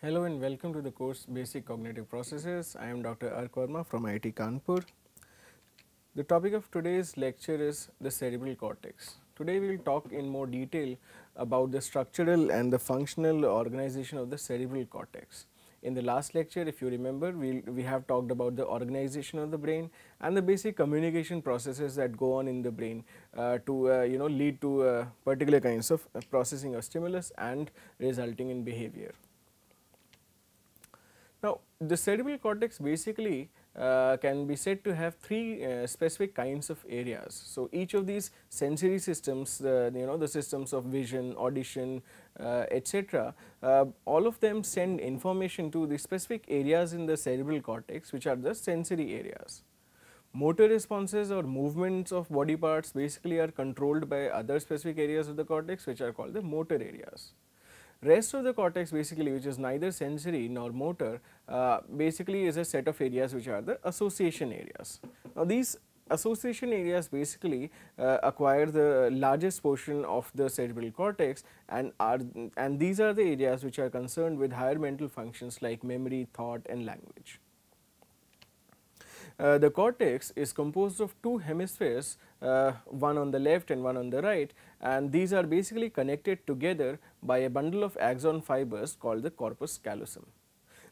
Hello and welcome to the course Basic Cognitive Processes. I am Dr. R. Korma from IIT Kanpur. The topic of today's lecture is the cerebral cortex. Today we will talk in more detail about the structural and the functional organization of the cerebral cortex. In the last lecture, if you remember, we, we have talked about the organization of the brain and the basic communication processes that go on in the brain uh, to uh, you know lead to uh, particular kinds of uh, processing of stimulus and resulting in behavior. Now, the cerebral cortex basically uh, can be said to have three uh, specific kinds of areas. So, each of these sensory systems, you know the systems of vision, audition, uh, etc., all of them send information to the specific areas in the cerebral cortex which are the sensory areas motor responses or movements of body parts basically are controlled by other specific areas of the cortex which are called the motor areas. Rest of the cortex basically which is neither sensory nor motor uh, basically is a set of areas which are the association areas. Now these association areas basically uh, acquire the largest portion of the cerebral cortex and are and these are the areas which are concerned with higher mental functions like memory, thought and language. Uh, the cortex is composed of two hemispheres, uh, one on the left and one on the right and these are basically connected together by a bundle of axon fibers called the corpus callosum.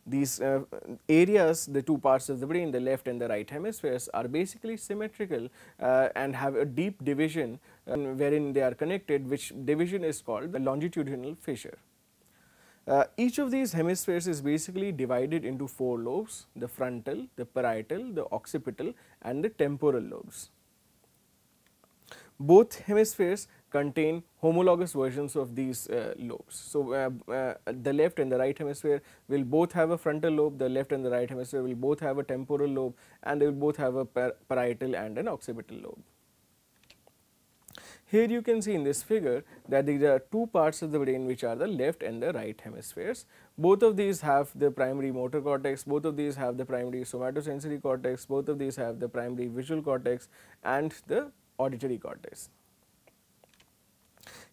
These uh, areas, the two parts of the brain, the left and the right hemispheres are basically symmetrical uh, and have a deep division uh, wherein they are connected which division is called the longitudinal fissure. Uh, each of these hemispheres is basically divided into four lobes, the frontal, the parietal, the occipital and the temporal lobes. Both hemispheres contain homologous versions of these uh, lobes. So, uh, uh, the left and the right hemisphere will both have a frontal lobe, the left and the right hemisphere will both have a temporal lobe and they will both have a par parietal and an occipital lobe. Here you can see in this figure that there are two parts of the brain which are the left and the right hemispheres. Both of these have the primary motor cortex, both of these have the primary somatosensory cortex, both of these have the primary visual cortex and the auditory cortex.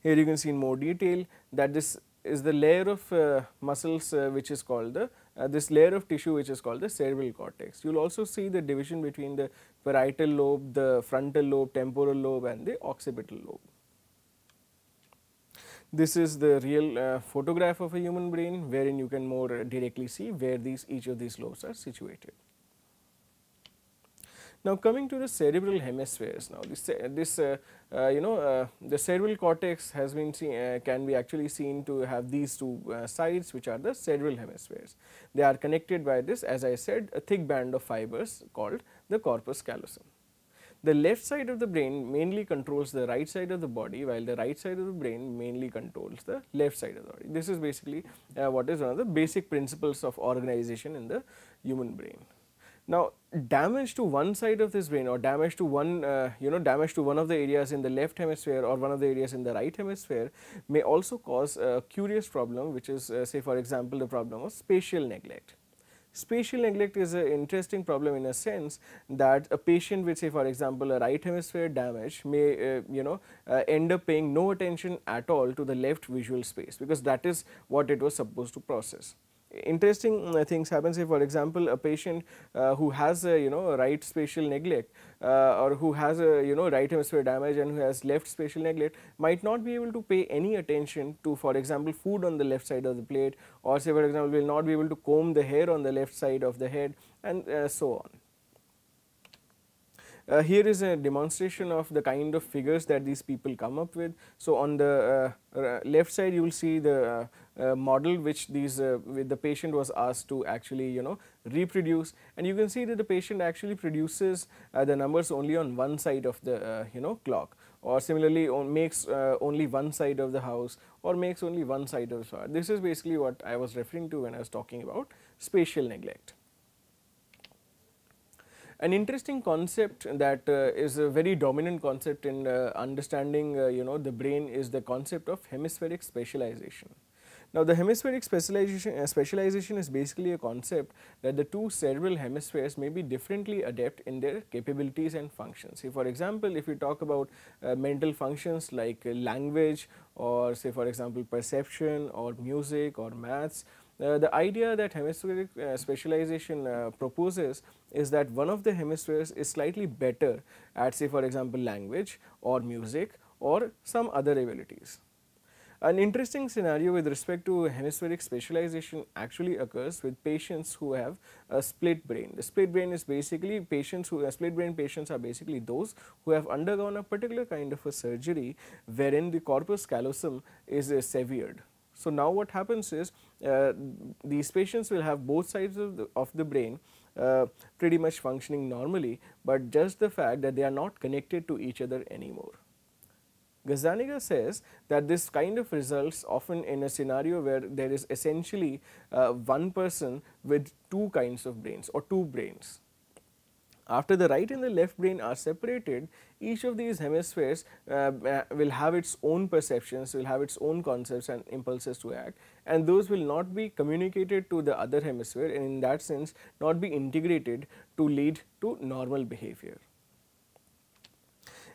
Here you can see in more detail that this is the layer of uh, muscles uh, which is called the uh, this layer of tissue which is called the cerebral cortex. You will also see the division between the parietal lobe, the frontal lobe, temporal lobe and the occipital lobe. This is the real uh, photograph of a human brain wherein you can more uh, directly see where these each of these lobes are situated. Now coming to the cerebral hemispheres now this, uh, this uh, uh, you know uh, the cerebral cortex has been seen, uh, can be actually seen to have these two uh, sides which are the cerebral hemispheres. They are connected by this as I said a thick band of fibers called the corpus callosum. The left side of the brain mainly controls the right side of the body while the right side of the brain mainly controls the left side of the body. This is basically what is one of the basic principles of organization in the human brain. Now, damage to one side of this brain or damage to one, uh, you know, damage to one of the areas in the left hemisphere or one of the areas in the right hemisphere may also cause a curious problem which is uh, say for example the problem of spatial neglect. Spatial neglect is an interesting problem in a sense that a patient with say for example a right hemisphere damage may uh, you know uh, end up paying no attention at all to the left visual space because that is what it was supposed to process interesting uh, things happen say for example a patient uh, who has a you know right spatial neglect uh, or who has a you know right hemisphere damage and who has left spatial neglect might not be able to pay any attention to for example food on the left side of the plate or say for example will not be able to comb the hair on the left side of the head and uh, so on. Uh, here is a demonstration of the kind of figures that these people come up with. So, on the uh, left side you will see the uh, uh, model which these uh, the patient was asked to actually you know reproduce and you can see that the patient actually produces uh, the numbers only on one side of the uh, you know clock or similarly on makes uh, only one side of the house or makes only one side of the This is basically what I was referring to when I was talking about spatial neglect. An interesting concept that uh, is a very dominant concept in understanding you know the brain is the concept of hemispheric specialization. Now, the hemispheric specialization, uh, specialization is basically a concept that the two cerebral hemispheres may be differently adept in their capabilities and functions. Say for example, if we talk about uh, mental functions like uh, language or say for example, perception or music or maths, uh, the idea that hemispheric uh, specialization uh, proposes is that one of the hemispheres is slightly better at say for example, language or music or some other abilities. An interesting scenario with respect to hemispheric specialization actually occurs with patients who have a split brain. The split brain is basically patients who uh, split brain patients are basically those who have undergone a particular kind of a surgery wherein the corpus callosum is uh, severed. So, now what happens is uh, these patients will have both sides of the, of the brain uh, pretty much functioning normally, but just the fact that they are not connected to each other anymore. Gazzaniga says that this kind of results often in a scenario where there is essentially uh, one person with two kinds of brains or two brains. After the right and the left brain are separated, each of these hemispheres uh, uh will have its own perceptions, will have its own concepts and impulses to act and those will not be communicated to the other hemisphere and in that sense not be integrated to lead to normal behavior.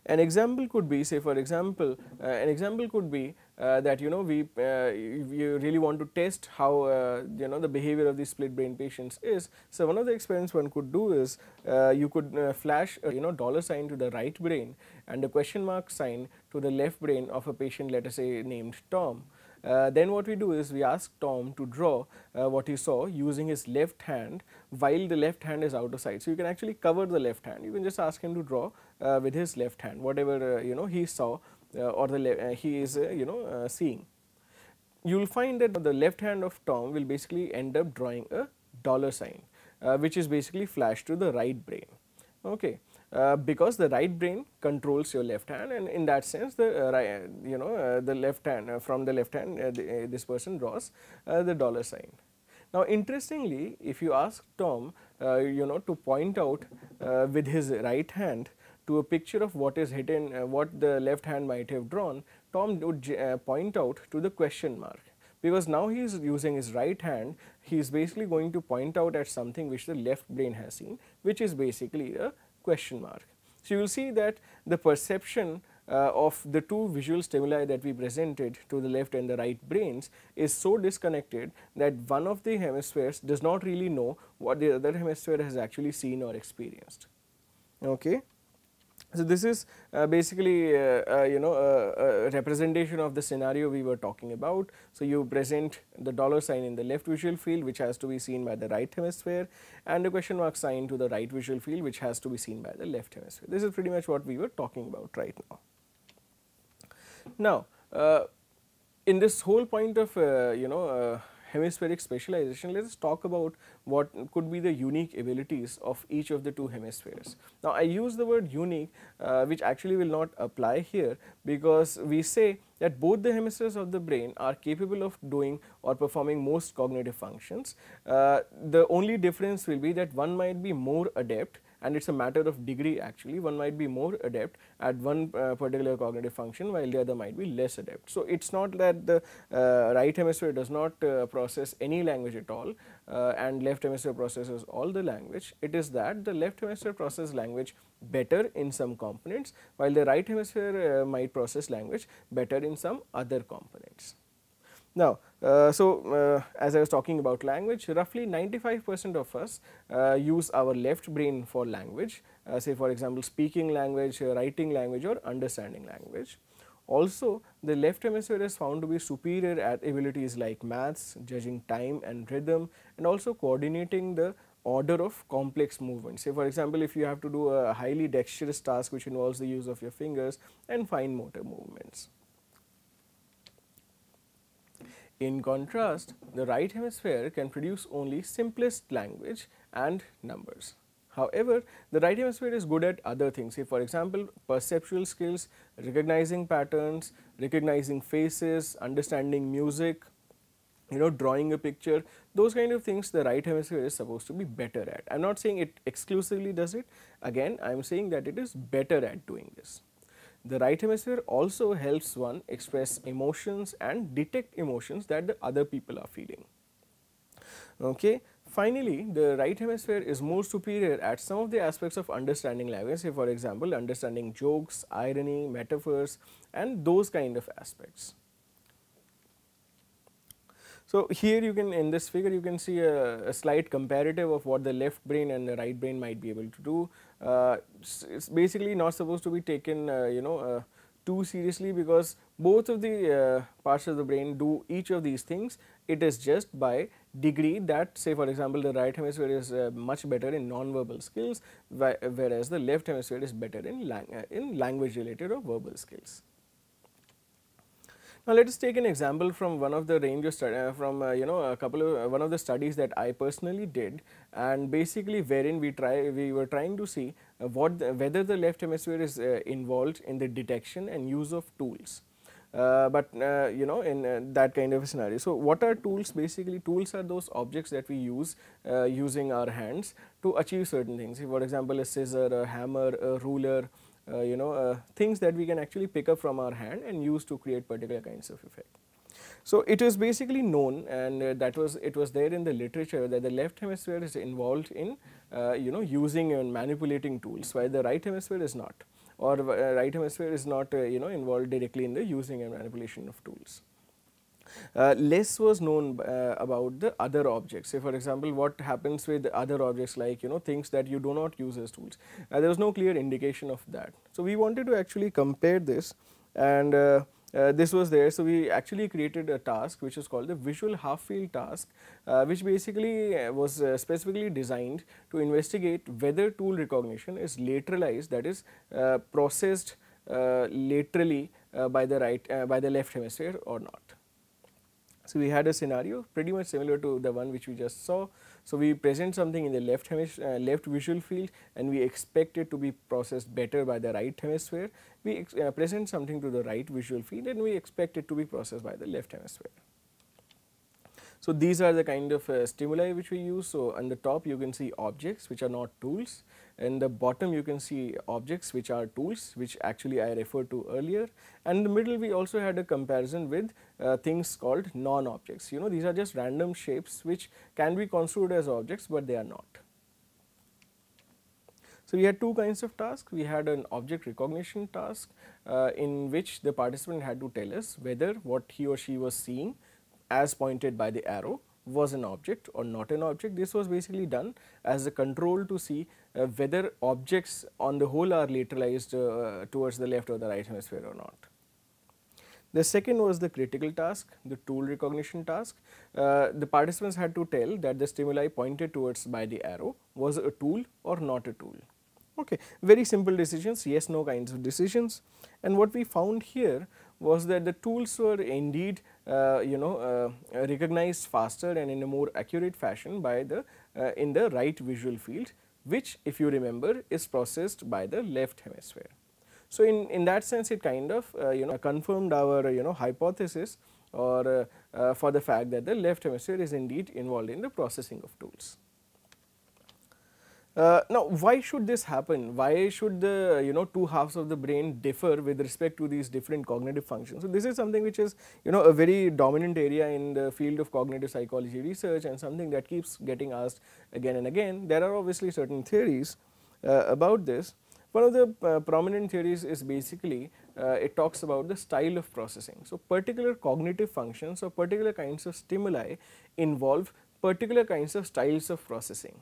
An example could be say for example, uh, an example could be uh, that you know we uh, you really want to test how uh, you know the behavior of these split brain patients is. So one of the experiments one could do is uh, you could uh, flash you know dollar sign to the right brain and a question mark sign to the left brain of a patient let us say named Tom. Uh, then what we do is we ask Tom to draw what he saw using his left hand while the left hand is out of sight. So you can actually cover the left hand you can just ask him to draw uh, with his left hand, whatever uh, you know he saw uh, or the he is you know seeing. You will find that the left hand of Tom will basically end up drawing a dollar sign, which is basically flashed to the right brain. Okay. Uh, because the right brain controls your left hand and in that sense the uh, right, you know uh, the left hand from the left hand the, this person draws the dollar sign. Now interestingly if you ask Tom you know to point out with his right hand to a picture of what is hidden, uh, what the left hand might have drawn, Tom would uh, point out to the question mark because now he is using his right hand, he is basically going to point out at something which the left brain has seen, which is basically a question mark. So, you will see that the perception uh, of the two visual stimuli that we presented to the left and the right brains is so disconnected that one of the hemispheres does not really know what the other hemisphere has actually seen or experienced. Okay. So, this is uh, basically uh, uh, you know a uh, uh, representation of the scenario we were talking about. So, you present the dollar sign in the left visual field which has to be seen by the right hemisphere and the question mark sign to the right visual field which has to be seen by the left hemisphere. This is pretty much what we were talking about right now. Now, uh, in this whole point of you know hemispheric specialization, let us talk about what could be the unique abilities of each of the two hemispheres. Now, I use the word unique uh, which actually will not apply here because we say that both the hemispheres of the brain are capable of doing or performing most cognitive functions. Uh, the only difference will be that one might be more adept and it is a matter of degree actually one might be more adept at one uh, particular cognitive function while the other might be less adept. So, it is not that the uh, right hemisphere does not uh, process any language at all uh, and left hemisphere processes all the language, it is that the left hemisphere processes language better in some components while the right hemisphere uh, might process language better in some other components. Now, uh, so uh, as I was talking about language, roughly 95 percent of us uh, use our left brain for language, uh, say for example, speaking language, uh, writing language or understanding language. Also, the left hemisphere is found to be superior at abilities like maths, judging time and rhythm and also coordinating the order of complex movements. Say for example, if you have to do a highly dexterous task which involves the use of your fingers and fine motor movements. In contrast, the right hemisphere can produce only simplest language and numbers. However, the right hemisphere is good at other things, say for example, perceptual skills, recognizing patterns, recognizing faces, understanding music, you know, drawing a picture, those kind of things the right hemisphere is supposed to be better at. I am not saying it exclusively does it, again I am saying that it is better at doing this. The right hemisphere also helps one express emotions and detect emotions that the other people are feeling. Okay. Finally, the right hemisphere is more superior at some of the aspects of understanding language, say for example, understanding jokes, irony, metaphors and those kind of aspects. So, here you can in this figure you can see a, a, slight comparative of what the left brain and the right brain might be able to do. Uh, it's basically not supposed to be taken uh, you know uh, too seriously because both of the parts of the brain do each of these things it is just by degree that say for example the right hemisphere is uh, much better in non-verbal skills whereas the left hemisphere is better in, lang uh, in language related or verbal skills. Now let us take an example from one of the range uh, from uh, you know a couple of uh, one of the studies that I personally did and basically wherein we try we were trying to see uh, what the, whether the left hemisphere is uh, involved in the detection and use of tools. Uh, but you know in that kind of scenario. So, what are tools basically tools are those objects that we use using our hands to achieve certain things for example a scissor, a hammer, a ruler, uh, you know uh, things that we can actually pick up from our hand and use to create particular kinds of effect. So, it is basically known and uh, that was it was there in the literature that the left hemisphere is involved in uh, you know using and manipulating tools while the right hemisphere is not or uh, right hemisphere is not you know involved directly in the using and manipulation of tools. Uh, less was known uh, about the other objects. Say for example, what happens with other objects like you know things that you do not use as tools. Uh, there was no clear indication of that. So, we wanted to actually compare this and uh, uh, this was there. So, we actually created a task which is called the visual half field task which basically was specifically designed to investigate whether tool recognition is lateralized that is processed laterally by the right by the left hemisphere or not. So, we had a scenario pretty much similar to the one which we just saw. So, we present something in the left uh, left visual field and we expect it to be processed better by the right hemisphere. We uh, present something to the right visual field and we expect it to be processed by the left hemisphere. So, these are the kind of uh, stimuli which we use. So, on the top you can see objects which are not tools and the bottom you can see objects which are tools which actually I referred to earlier and in the middle we also had a comparison with uh, things called non-objects. You know these are just random shapes which can be construed as objects, but they are not. So, we had two kinds of tasks. We had an object recognition task uh, in which the participant had to tell us whether what he or she was seeing as pointed by the arrow was an object or not an object. This was basically done as a control to see uh, whether objects on the whole are lateralized uh, towards the left or the right hemisphere or not. The second was the critical task, the tool recognition task. Uh, the participants had to tell that the stimuli pointed towards by the arrow was a tool or not a tool. Okay, very simple decisions, yes, no kinds of decisions. And what we found here was that the tools were indeed uh, you know uh, recognized faster and in a more accurate fashion by the uh, in the right visual field which if you remember is processed by the left hemisphere. So, in, in that sense it kind of uh, you know confirmed our you know hypothesis or uh, uh, for the fact that the left hemisphere is indeed involved in the processing of tools. Uh, now, why should this happen? Why should the you know two halves of the brain differ with respect to these different cognitive functions? So, this is something which is you know a very dominant area in the field of cognitive psychology research and something that keeps getting asked again and again. There are obviously certain theories uh, about this. One of the uh, prominent theories is basically uh, it talks about the style of processing. So, particular cognitive functions or particular kinds of stimuli involve particular kinds of styles of processing.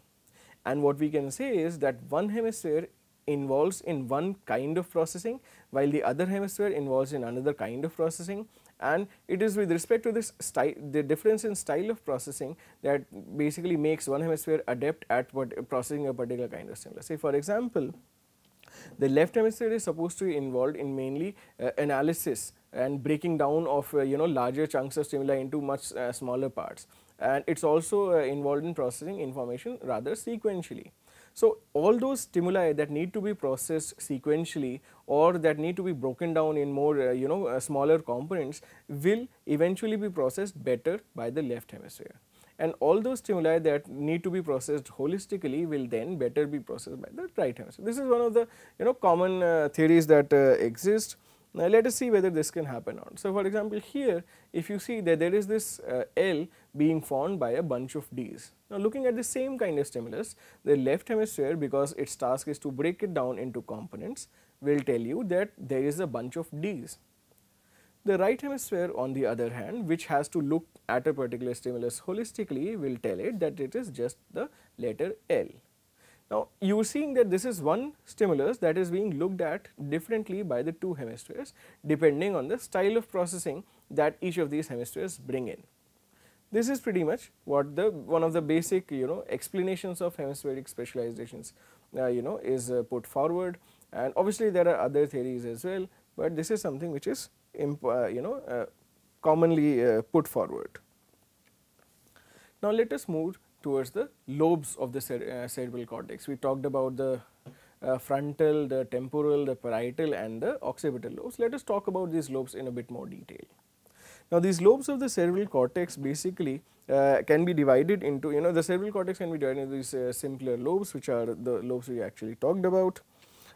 And what we can say is that one hemisphere involves in one kind of processing while the other hemisphere involves in another kind of processing and it is with respect to this style the difference in style of processing that basically makes one hemisphere adept at what processing a particular kind of stimulus. Say for example, the left hemisphere is supposed to be involved in mainly uh, analysis and breaking down of uh, you know larger chunks of stimuli into much uh, smaller parts and it is also uh, involved in processing information rather sequentially. So, all those stimuli that need to be processed sequentially or that need to be broken down in more uh, you know uh, smaller components will eventually be processed better by the left hemisphere. And all those stimuli that need to be processed holistically will then better be processed by the right hemisphere. This is one of the you know common uh, theories that uh, exist now, let us see whether this can happen or not. So, for example, here if you see that there is this uh, L being formed by a bunch of Ds. Now, looking at the same kind of stimulus, the left hemisphere because its task is to break it down into components will tell you that there is a bunch of Ds. The right hemisphere on the other hand which has to look at a particular stimulus holistically will tell it that it is just the letter L. Now, you are seeing that this is one stimulus that is being looked at differently by the two hemispheres depending on the style of processing that each of these hemispheres bring in. This is pretty much what the one of the basic you know explanations of hemispheric specializations uh, you know is uh, put forward and obviously there are other theories as well, but this is something which is uh, you know uh, commonly uh, put forward. Now, let us move towards the lobes of the cere uh, cerebral cortex. We talked about the uh, frontal, the temporal, the parietal and the occipital lobes. Let us talk about these lobes in a bit more detail. Now, these lobes of the cerebral cortex basically uh, can be divided into, you know, the cerebral cortex can be divided into these uh, simpler lobes, which are the lobes we actually talked about.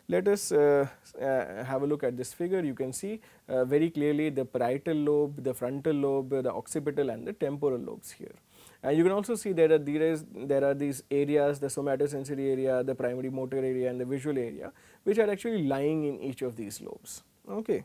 Let us uh, uh, have a look at this figure. You can see uh, very clearly the parietal lobe, the frontal lobe, the occipital and the temporal lobes here. And you can also see there are there are these areas, the somatosensory area, the primary motor area and the visual area, which are actually lying in each of these lobes. Okay.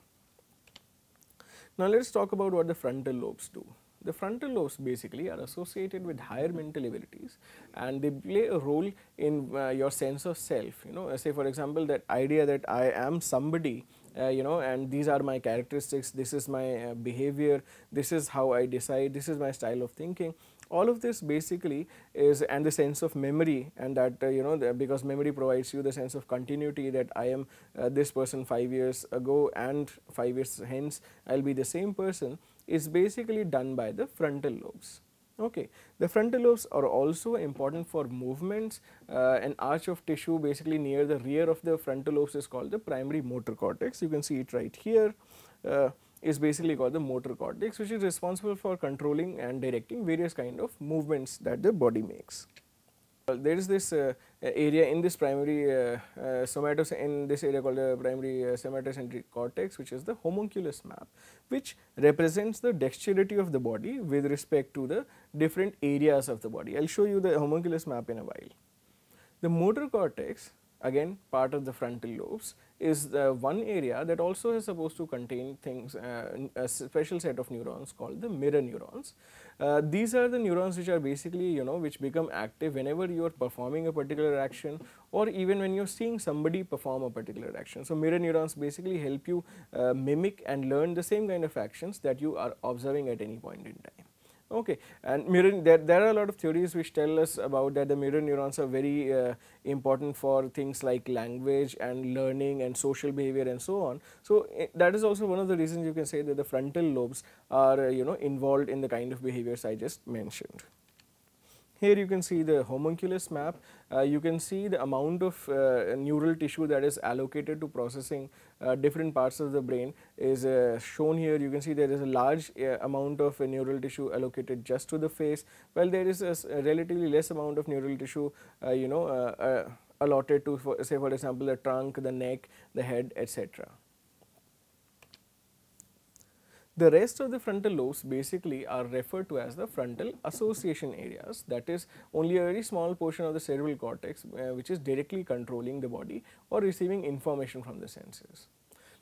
Now, let us talk about what the frontal lobes do. The frontal lobes basically are associated with higher mental abilities and they play a role in uh, your sense of self. You know, say for example, that idea that I am somebody uh, you know and these are my characteristics this is my uh, behavior this is how i decide this is my style of thinking all of this basically is and the sense of memory and that uh, you know the, because memory provides you the sense of continuity that I am uh, this person 5 years ago and 5 years hence I will be the same person is basically done by the frontal lobes. Okay. The frontal lobes are also important for movements. Uh, an arch of tissue basically near the rear of the frontal lobes is called the primary motor cortex. You can see it right here. Uh, is basically called the motor cortex which is responsible for controlling and directing various kind of movements that the body makes. Well, there is this uh, area in this primary uh, uh somatos in this area called the primary uh, cortex which is the homunculus map which represents the dexterity of the body with respect to the different areas of the body. I will show you the homunculus map in a while. The motor cortex again part of the frontal lobes is the one area that also is supposed to contain things uh, a special set of neurons called the mirror neurons. Uh, these are the neurons which are basically you know which become active whenever you are performing a particular action or even when you are seeing somebody perform a particular action. So, mirror neurons basically help you uh, mimic and learn the same kind of actions that you are observing at any point in time. Okay, and mirror, there, there are a lot of theories which tell us about that the mirror neurons are very uh, important for things like language and learning and social behavior and so on. So, eh, that is also one of the reasons you can say that the frontal lobes are uh, you know involved in the kind of behaviors I just mentioned. Here you can see the homunculus map, uh, you can see the amount of uh, neural tissue that is allocated to processing uh, different parts of the brain is uh, shown here. You can see there is a large uh, amount of uh, neural tissue allocated just to the face, while there is a, relatively less amount of neural tissue, you know, allotted to, for, say for example, the trunk, the neck, the head, etc. The rest of the frontal lobes basically are referred to as the frontal association areas that is only a very small portion of the cerebral cortex uh, which is directly controlling the body or receiving information from the senses.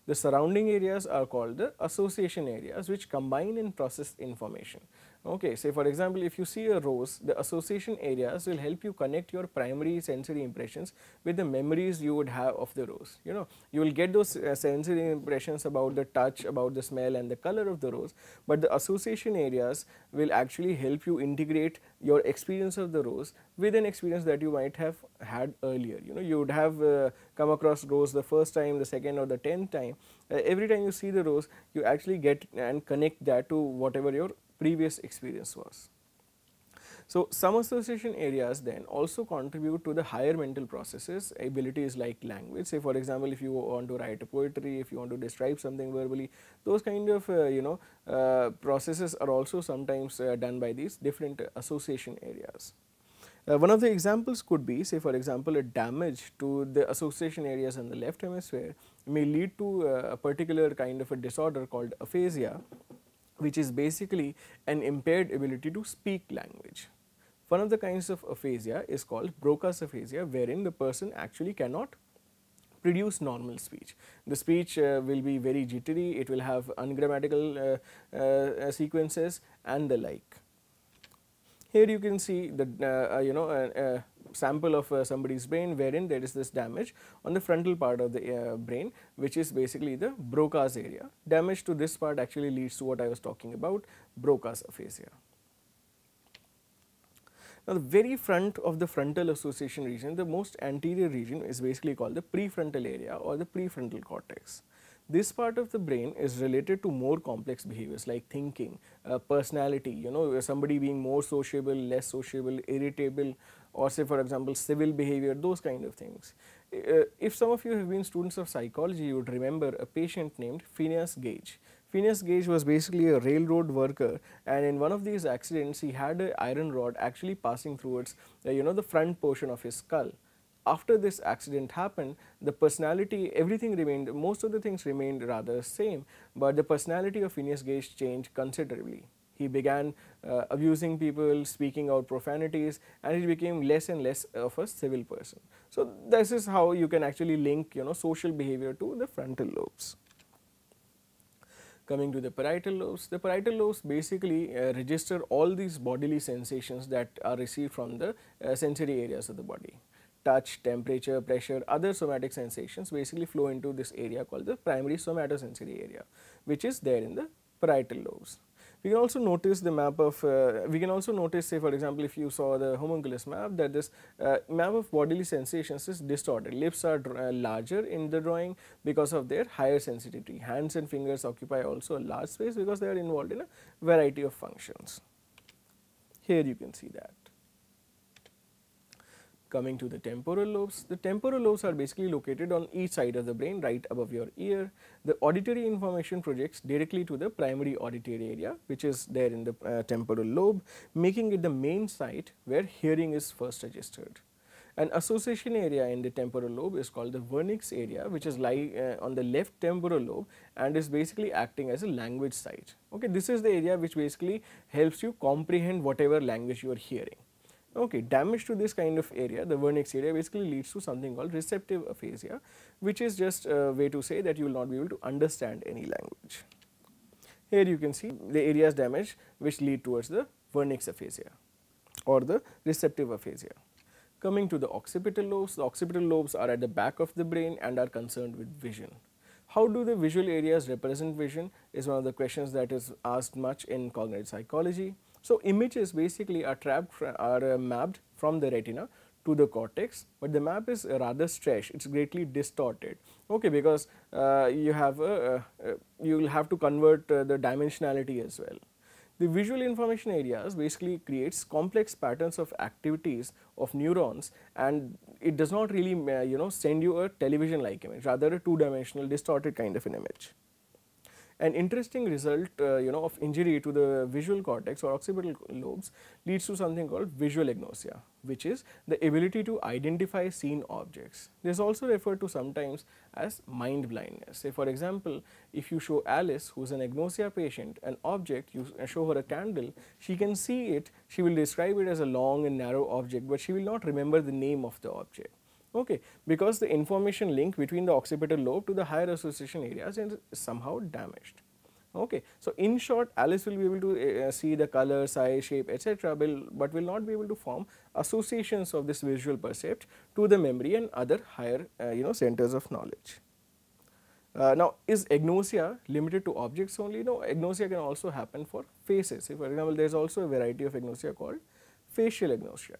The surrounding areas are called the association areas which combine and process information. Okay, say for example, if you see a rose, the association areas will help you connect your primary sensory impressions with the memories you would have of the rose. You know, you will get those uh, sensory impressions about the touch, about the smell and the color of the rose, but the association areas will actually help you integrate your experience of the rose with an experience that you might have had earlier. You know, you would have uh, come across rose the first time, the second or the tenth time. Uh, every time you see the rose, you actually get and connect that to whatever your previous experience was. So, some association areas then also contribute to the higher mental processes abilities like language say for example, if you want to write poetry, if you want to describe something verbally those kind of uh, you know uh, processes are also sometimes uh, done by these different association areas. Uh, one of the examples could be say for example, a damage to the association areas in the left hemisphere may lead to uh, a particular kind of a disorder called aphasia which is basically an impaired ability to speak language. One of the kinds of aphasia is called Broca's aphasia wherein the person actually cannot produce normal speech. The speech uh, will be very jittery, it will have ungrammatical uh, uh, uh sequences and the like. Here you can see the uh, uh, you know sample of uh, somebody's brain wherein there is this damage on the frontal part of the uh, brain which is basically the Broca's area. Damage to this part actually leads to what I was talking about Broca's aphasia. Now, the very front of the frontal association region, the most anterior region is basically called the prefrontal area or the prefrontal cortex. This part of the brain is related to more complex behaviors like thinking, uh, personality, you know, somebody being more sociable, less sociable, irritable, or say for example civil behavior, those kind of things. Uh, if some of you have been students of psychology, you would remember a patient named Phineas Gage. Phineas Gage was basically a railroad worker and in one of these accidents he had an iron rod actually passing towards uh, you know the front portion of his skull. After this accident happened, the personality, everything remained, most of the things remained rather same, but the personality of Phineas Gage changed considerably. He began uh, abusing people, speaking out profanities and he became less and less of a civil person. So, this is how you can actually link you know social behavior to the frontal lobes. Coming to the parietal lobes, the parietal lobes basically uh, register all these bodily sensations that are received from the uh, sensory areas of the body. Touch, temperature, pressure, other somatic sensations basically flow into this area called the primary somatosensory area, which is there in the parietal lobes. We can also notice the map of, uh, we can also notice say for example if you saw the homunculus map that this uh, map of bodily sensations is distorted. Lips are uh, larger in the drawing because of their higher sensitivity. Hands and fingers occupy also a large space because they are involved in a variety of functions. Here you can see that. Coming to the temporal lobes, the temporal lobes are basically located on each side of the brain right above your ear. The auditory information projects directly to the primary auditory area which is there in the uh, temporal lobe making it the main site where hearing is first registered. An association area in the temporal lobe is called the vernix area which is lying uh, on the left temporal lobe and is basically acting as a language site. Okay, this is the area which basically helps you comprehend whatever language you are hearing. Okay, damage to this kind of area, the vernix area basically leads to something called receptive aphasia, which is just a way to say that you will not be able to understand any language. Here you can see the areas damaged which lead towards the vernix aphasia or the receptive aphasia. Coming to the occipital lobes, the occipital lobes are at the back of the brain and are concerned with vision. How do the visual areas represent vision is one of the questions that is asked much in cognitive psychology. So, images basically are trapped are uh, mapped from the retina to the cortex, but the map is uh, rather stretched, it is greatly distorted, okay, because uh, you have a, uh, uh you will have to convert uh, the dimensionality as well. The visual information areas basically creates complex patterns of activities of neurons and it does not really you know send you a television like image rather a two dimensional distorted kind of an image. An interesting result uh, you know of injury to the visual cortex or occipital lobes leads to something called visual agnosia which is the ability to identify seen objects. This is also referred to sometimes as mind blindness. Say for example, if you show Alice who is an agnosia patient an object you show her a candle she can see it she will describe it as a long and narrow object but she will not remember the name of the object okay, because the information link between the occipital lobe to the higher association areas is somehow damaged. Okay. So, in short Alice will be able to uh, uh see the color, size, shape etc., but will not be able to form associations of this visual percept to the memory and other higher uh, you know centers of knowledge. Uh, now, is agnosia limited to objects only? No, agnosia can also happen for faces. for example, there is also a variety of agnosia called facial agnosia,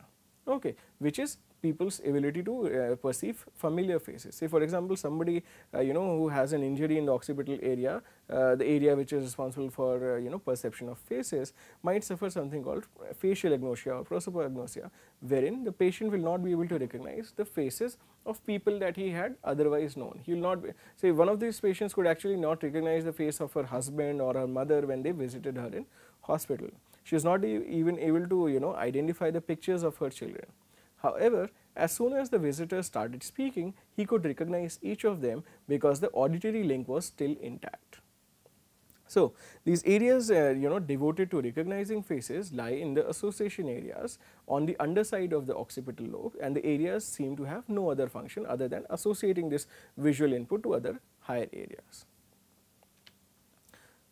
okay, which is people's ability to uh, perceive familiar faces. Say for example, somebody uh, you know who has an injury in the occipital area, uh, the area which is responsible for you know perception of faces might suffer something called facial agnosia or prosopagnosia, wherein the patient will not be able to recognize the faces of people that he had otherwise known. He will not be, say one of these patients could actually not recognize the face of her husband or her mother when they visited her in hospital. She is not even able to you know identify the pictures of her children. However, as soon as the visitors started speaking, he could recognize each of them because the auditory link was still intact. So, these areas uh, you know devoted to recognizing faces lie in the association areas on the underside of the occipital lobe and the areas seem to have no other function other than associating this visual input to other higher areas.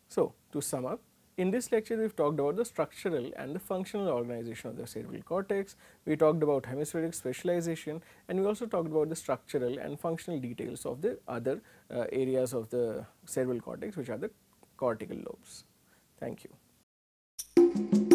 So, to sum up in this lecture, we have talked about the structural and the functional organization of the cerebral cortex, we talked about hemispheric specialization and we also talked about the structural and functional details of the other uh, areas of the cerebral cortex which are the cortical lobes. Thank you.